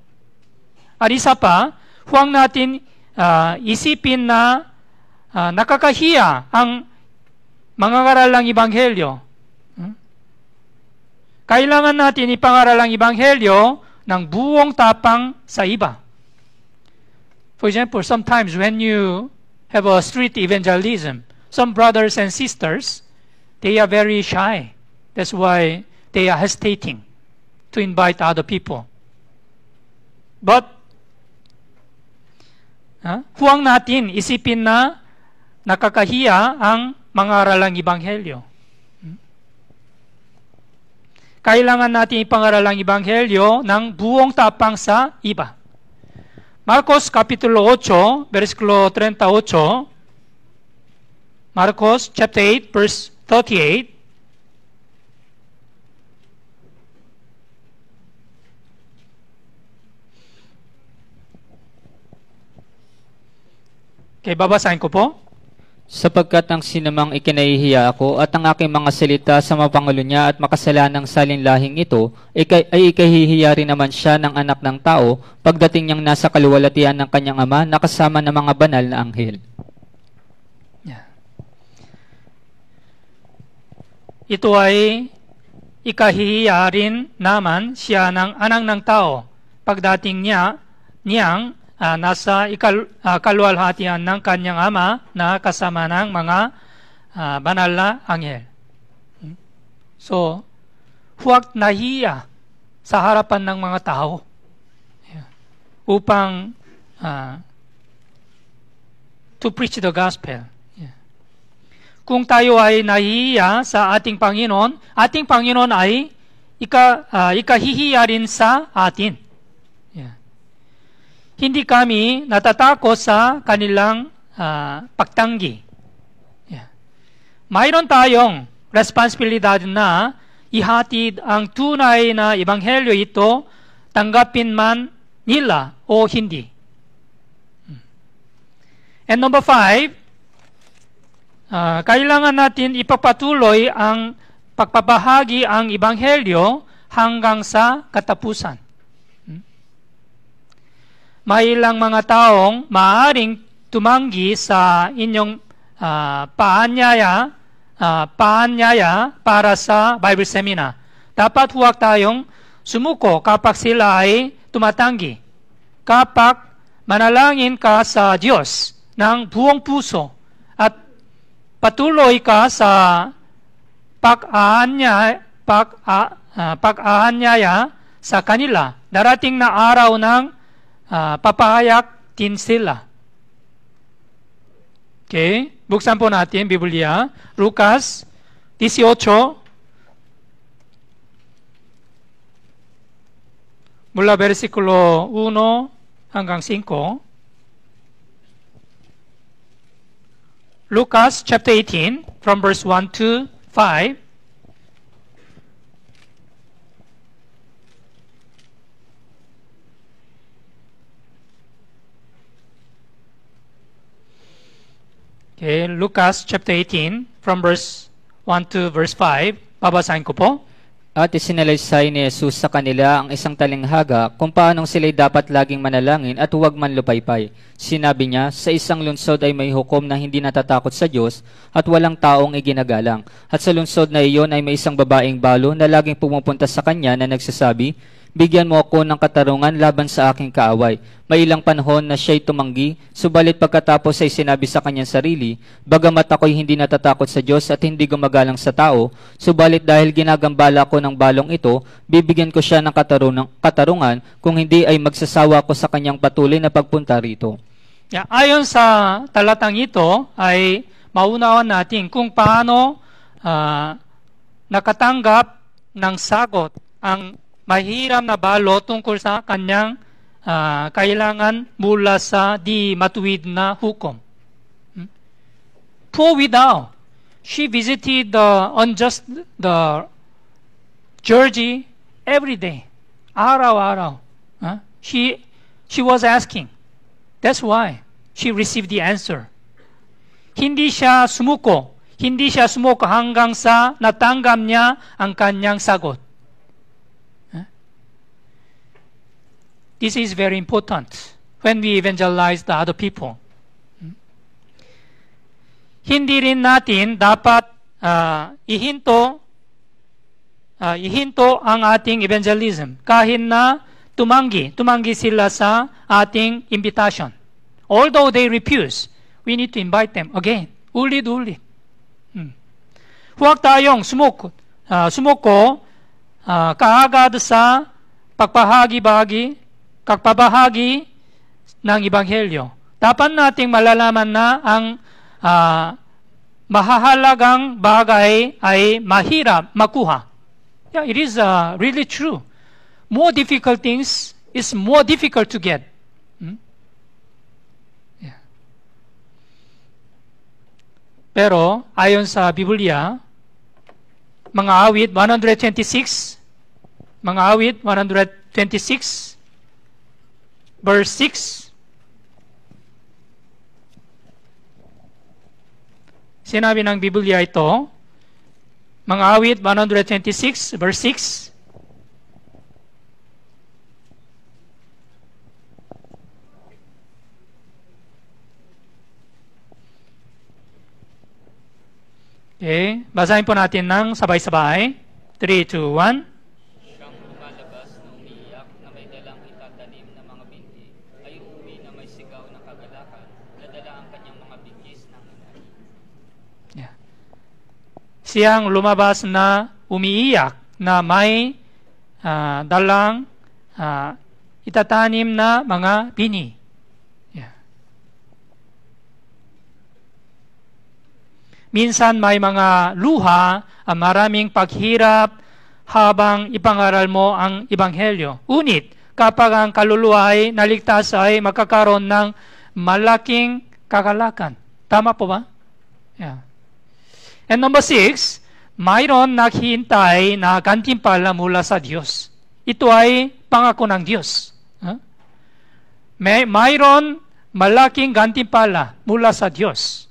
At isa pa, huwag natin uh, isipin na nakaka ah, nakakahiya ang mangangaral ng Ibanghelyo. Hmm? Kailangan natin ipangaral ang Ibanghelyo ng buong tapang sa iba. For example, sometimes when you have a street evangelism, some brothers and sisters, they are very shy. That's why they are hesitating to invite other people. But, huang huwag natin isipin na nakakahiya ang mangaral ng ibanghelyo. Kailangan natin ipangaral ang ibanghelyo ng buong tapang sa iba. Marcos Kapitulo 8, versikulo 38, Marcos chapter 8, verse 38, Okay, babasahin ko po sapagkat ang sinamang ikinahihiya ako at ang aking mga salita sa mapangulo niya at makasalanang salinlahing ito, ay ikahihiya rin naman siya ng anak ng tao pagdating niyang nasa kaluwalatian ng kanyang ama nakasama ng mga banal na anghel. Yeah. Ito ay ikahihiya rin naman siya ng anak ng tao pagdating niya niyang uh, nasa ikal, uh, ah, kaluwalhatian ng kanyang ama na kasama ng mga uh, banal na anghel. Hmm? So, huwag nahiya sa harapan ng mga tao yeah. upang uh, to preach the gospel. Yeah. Kung tayo ay nahiya sa ating Panginoon, ating Panginoon ay ika, uh, ikahihiya rin sa atin hindi kami natatakot sa kanilang uh, pagtanggi. Yeah. Mayroon tayong responsibilidad na ihatid ang tunay na ebanghelyo ito tanggapin man nila o hindi. Hmm. And number five, uh, kailangan natin ipapatuloy ang pagpapahagi ang ebanghelyo hanggang sa katapusan mahilang mga taong maaring tumanggi sa inyong uh, paanyaya, uh, paanyaya para sa Bible Seminar. Dapat huwag tayong sumuko kapag sila ay tumatanggi. Kapag manalangin ka sa Diyos ng buong puso at patuloy ka sa pag-aanyaya, pag-a, uh, pag-aanyaya sa kanila. Darating na araw ng papahayak din sila. Okay. Buksan po natin Biblia. Lucas 18 mula versikulo 1 hanggang 5. Lucas chapter 18 from verse 1 to 5. Okay, Lucas chapter 18 from verse 1 to verse 5. Babasahin ko po. At isinalaysay ni Jesus sa kanila ang isang talinghaga kung paanong sila'y dapat laging manalangin at huwag manlupaypay. Sinabi niya, sa isang lungsod ay may hukom na hindi natatakot sa Diyos at walang taong iginagalang. At sa lungsod na iyon ay may isang babaeng balo na laging pumupunta sa kanya na nagsasabi, Bigyan mo ako ng katarungan laban sa aking kaaway. May ilang panahon na siya'y tumanggi, subalit pagkatapos ay sinabi sa kanyang sarili, Bagamat ako'y hindi natatakot sa Diyos at hindi gumagalang sa tao, subalit dahil ginagambala ko ng balong ito, bibigyan ko siya ng katarungan, katarungan kung hindi ay magsasawa ko sa kanyang patuloy na pagpunta rito. Yeah, ayon sa talatang ito ay maunawan natin kung paano uh, nakatanggap ng sagot ang mahiram na balot tungkol sa kanyang uh, kailangan mula sa di matuwid na hukom. Hmm? Poor widow, she visited the unjust, the Georgie every day, araw-araw. Huh? She, she was asking. That's why she received the answer. Hindi siya sumuko. Hindi siya sumuko hanggang sa natanggap niya ang kanyang sagot. This is very important when we evangelize the other people. Hindirin natin dapat uh, ihinto uh, ihinto ang ating evangelism kahit na tumanggi, tumanggi sila sa ating invitation. Although they refuse, we need to invite them again. Ulit-ulit. Hmm. Huwag tayong sumuko, uh, sumuko uh, kaagad sa pagbahagi-bahagi kakpabahagi ng Ibanghelyo. Dapat nating malalaman na ang uh, mahahalagang bagay ay mahirap makuha. Yeah, it is uh, really true. More difficult things is more difficult to get. Hmm? Yeah. Pero ayon sa Biblia, mga awit 126, mga awit 126, verse 6. Sinabi ng Biblia ito, mga awit 126 verse 6. Okay, basahin po natin ng sabay-sabay. 3, 2, 1. siyang lumabas na umiiyak na may uh, dalang uh, itatanim na mga bini. Minsan may mga luha ang ah, maraming paghirap habang ipangaral mo ang Ibanghelyo. Unit, kapag ang kaluluwa ay naligtas ay magkakaroon ng malaking kagalakan. Tama po ba? Yeah. And number six, mayroon naghihintay na gantimpala mula sa Diyos. Ito ay pangako ng Diyos. May, mayroon malaking gantimpala mula sa Diyos.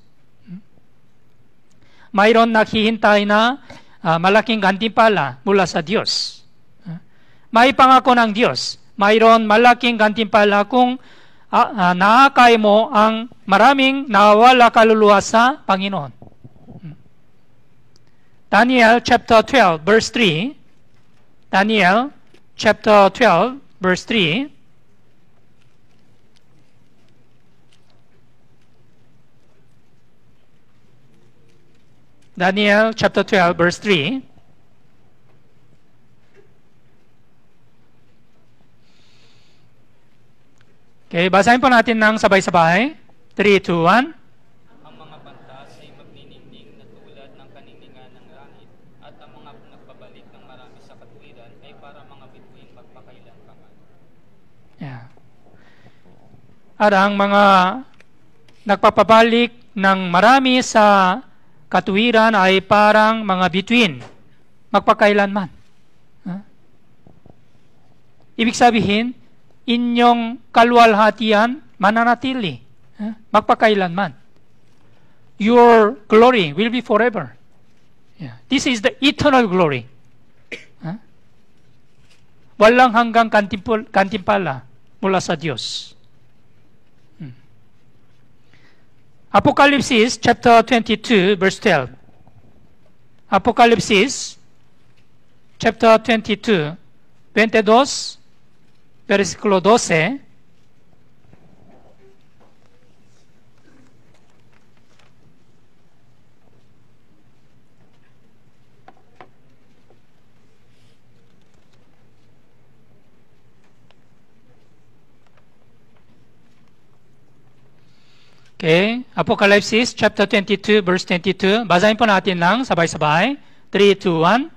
Mayroon naghihintay na uh, malaking gantimpala mula sa Diyos. May pangako ng Diyos. Mayroon malaking gantimpala kung uh, uh, naakay mo ang maraming nawala kaluluwa sa Panginoon. Daniel chapter 12 verse 3 Daniel chapter 12 verse 3 Daniel chapter 12 verse 3 Okay, basahin po natin ng sabay-sabay. 3, 2, 1. at ang mga nagpapabalik ng marami sa katuwiran ay parang mga between, magpakailanman. Huh? Ibig sabihin, inyong kalwalhatian mananatili, huh? magpakailanman. Your glory will be forever. Yeah. This is the eternal glory. Huh? Walang hanggang kantimpala mula sa Diyos. Apocalypse chapter 22, verse 12. Apocalypse chapter 22, 22, versículo 12. Okay? Apocalypse chapter 22 verse 22. Basahin po natin lang sabay-sabay. 3, 2, 1.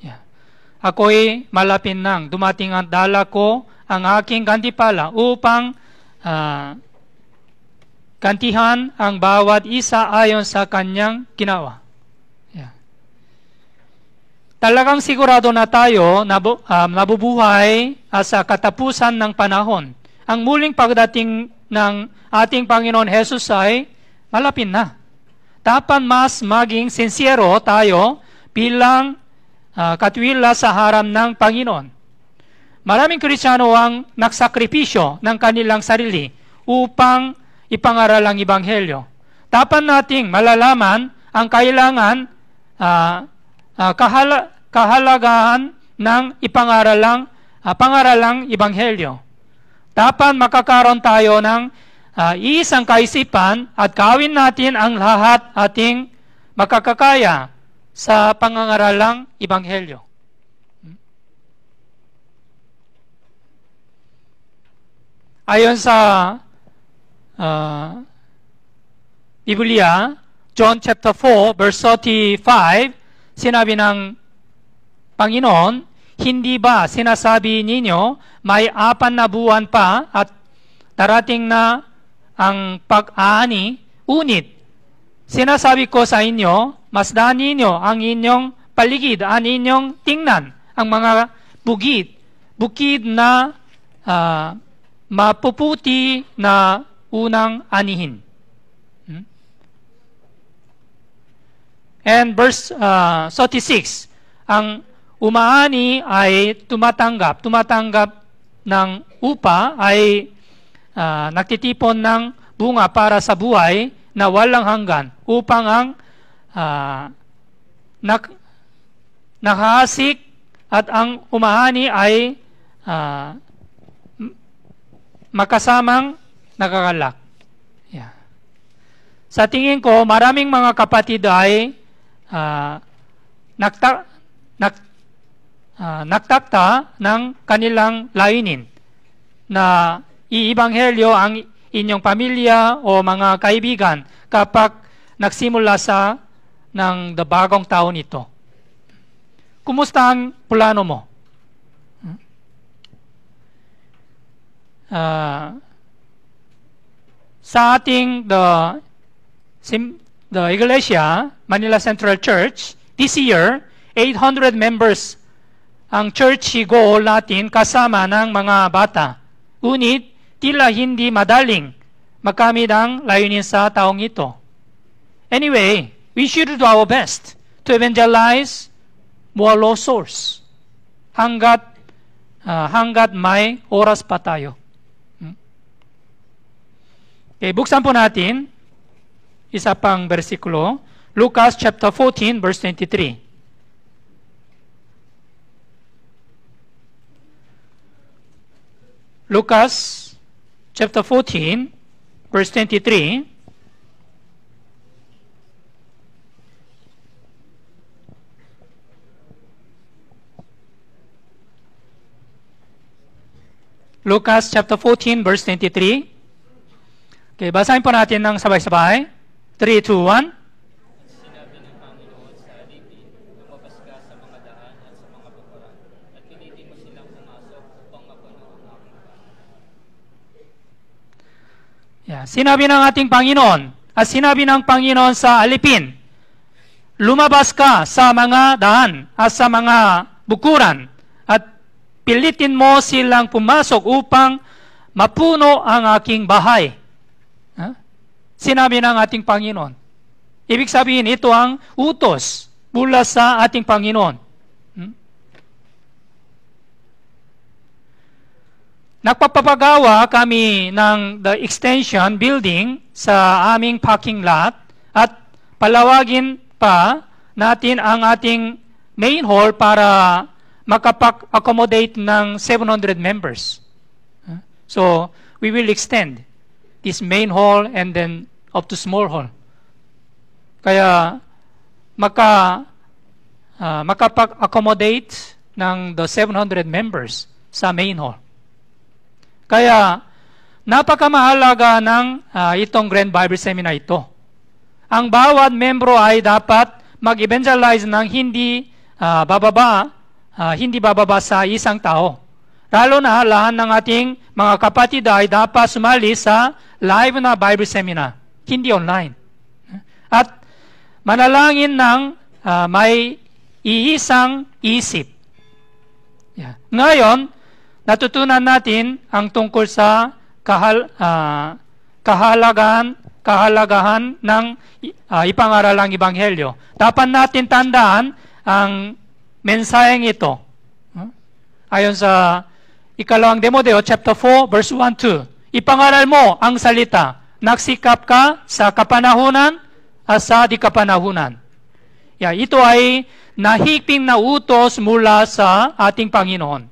Yeah. Ako'y malapit nang dumating ang dala ko ang aking gantipala upang uh, ah, gantihan ang bawat isa ayon sa kanyang ginawa talagang sigurado na tayo na um, ah, nabubuhay ah, sa katapusan ng panahon. Ang muling pagdating ng ating Panginoon Jesus ay malapit na. Dapat mas maging sincero tayo bilang uh, katwila sa haram ng Panginoon. Maraming Kristiyano ang nagsakripisyo ng kanilang sarili upang ipangaral ang Ibanghelyo. Dapat nating malalaman ang kailangan uh, uh, kahala, kahalagahan ng ipangaralang uh, pangaralang ebanghelyo. Dapat makakaroon tayo ng uh, ah, isang kaisipan at gawin natin ang lahat ating makakakaya sa pangangaralang ebanghelyo. Ayon sa uh, Biblia, John chapter 4 verse 35, Sinabi ng Panginoon, hindi ba sinasabi ninyo may apan na buwan pa at darating na ang pag-aani? Unit, sinasabi ko sa inyo, masdan ninyo ang inyong paligid, ang inyong tingnan, ang mga bukid, bukid na uh, mapuputi na unang anihin. and verse uh, 36. Ang umaani ay tumatanggap, tumatanggap ng upa ay uh, nagtitipon ng bunga para sa buhay na walang hanggan upang ang uh, nak nakahasik at ang umahani ay uh, makasamang nakakalak. Yeah. Sa tingin ko, maraming mga kapatid ay uh, nakta, nak, uh, ah, nagtakta ng kanilang layunin na iibanghelyo ang inyong pamilya o mga kaibigan kapag nagsimula sa ng bagong taon ito. Kumusta ang plano mo? Uh, sa ating the, sim, the iglesia, Manila Central Church, this year, 800 members ang church goal natin kasama ng mga bata. Ngunit, tila hindi madaling makamit ang layunin sa taong ito. Anyway, we should do our best to evangelize more lost souls hanggat, uh, hanggat may oras pa tayo. Hmm. Okay, buksan po natin isa pang bersikulo. Lucas chapter 14, verse 23. Lucas chapter 14, verse 23. Lucas chapter 14 verse 23. Okay, basahin po natin ng sabay-sabay. 3, 2, 1. Yeah. Sinabi ng ating Panginoon, at sinabi ng Panginoon sa alipin, lumabas ka sa mga daan at sa mga bukuran at pilitin mo silang pumasok upang mapuno ang aking bahay. Huh? Sinabi ng ating Panginoon. Ibig sabihin, ito ang utos mula sa ating Panginoon. Nagpapapagawa kami ng the extension building sa aming parking lot at palawagin pa natin ang ating main hall para makapag-accommodate ng 700 members. So, we will extend this main hall and then up to small hall. Kaya maka uh, makapag-accommodate ng the 700 members sa main hall. Kaya, napakamahalaga ng uh, itong Grand Bible Seminar ito. Ang bawat membro ay dapat mag-evangelize ng hindi uh, bababa, uh, hindi bababa sa isang tao. Lalo na lahat ng ating mga kapatid ay dapat sumali sa live na Bible Seminar, hindi online. At manalangin ng uh, may iisang isip. Yeah. Ngayon, natutunan natin ang tungkol sa kahal, uh, kahalagan, kahalagahan ng uh, ah, ipangaralang ibanghelyo. Dapat natin tandaan ang mensaheng ito. Hmm? Ayon sa ikalawang Demodeo, chapter 4, verse 1-2. Ipangaral mo ang salita. Nagsikap ka sa kapanahunan at sa di kapanahunan. Yeah, ito ay nahigping na utos mula sa ating Panginoon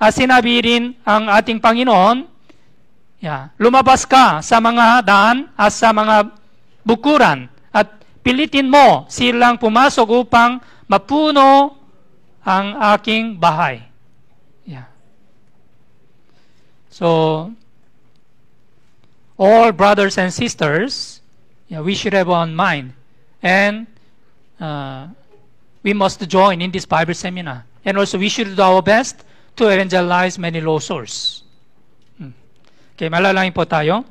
uh, sinabi rin ang ating Panginoon, yeah, lumabas ka sa mga daan at sa mga bukuran at pilitin mo silang pumasok upang mapuno ang aking bahay. Yeah. So, all brothers and sisters, yeah, we should have on mind. And uh, we must join in this Bible seminar. And also, we should do our best to evangelize many low souls. Hmm. Okay, malalangin po tayo.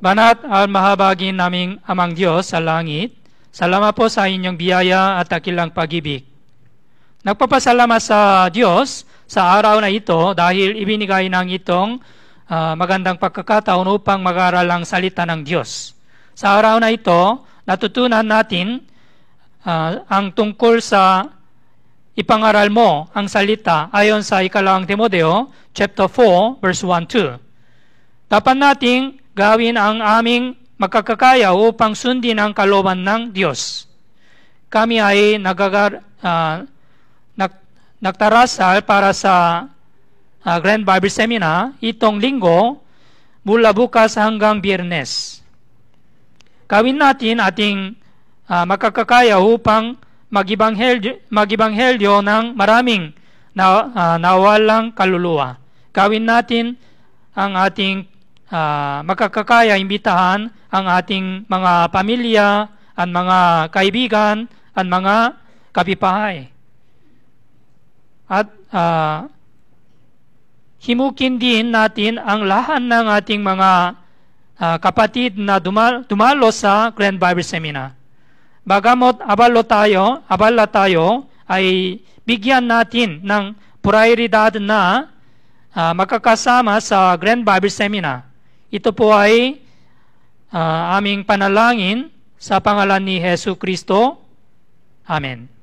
Banat al mahabagin naming amang Diyos sa langit, salamat po sa inyong biyaya at akilang pag-ibig. Nagpapasalamat sa Diyos sa araw na ito dahil ibinigay ng itong uh, magandang pagkakataon upang mag-aral ang salita ng Diyos. Sa araw na ito, natutunan natin uh, ang tungkol sa ipangaral mo ang salita ayon sa ikalawang Timoteo chapter 4 verse 1-2. Tapan nating gawin ang aming magkakakaya upang sundin ang kaloban ng Diyos. Kami ay nagagar, uh, nag, nagtarasal para sa uh, Grand Bible Seminar itong linggo mula bukas hanggang biyernes. Gawin natin ating uh, makakakaya upang magibanghelyo, magibanghelyo ng maraming na, uh, nawalang kaluluwa. Gawin natin ang ating uh, makakakaya imbitahan ang ating mga pamilya, ang mga kaibigan, ang mga kapipahay. At uh, himukin din natin ang lahat ng ating mga uh, kapatid na dumal- dumalo sa Grand Bible Seminar. Bagamot abalo tayo, abala tayo ay bigyan natin ng prioridad na uh, ah, magkakasama sa Grand Bible Seminar. Ito po ay uh, aming panalangin sa pangalan ni Hesu Kristo. Amen.